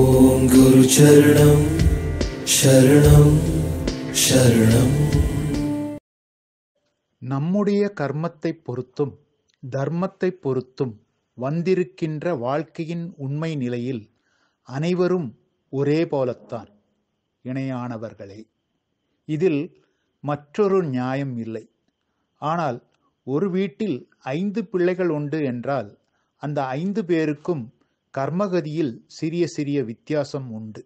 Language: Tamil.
ஓம் குரு சரணம் சரணம் சரணம் நம்முடைய கர்மத்தை பொறுத்தும் தர்மத்தை பொறுத்தும் வந்திருக்கின்ற வாழ்க்கையின் உண்மை நிலையில் அனைவரும் ஒரே போலத்தான் இணையானவர்களே இதில் மற்றொரு நியாயம் இல்லை ஆனால் ஒரு வீட்டில் ஐந்து பிள்ளைகள் உண்டு என்றால் அந்த ஐந்து பேருக்கும் கர்மகதியில் சிறிய சிறிய வித்தியாசம் உண்டு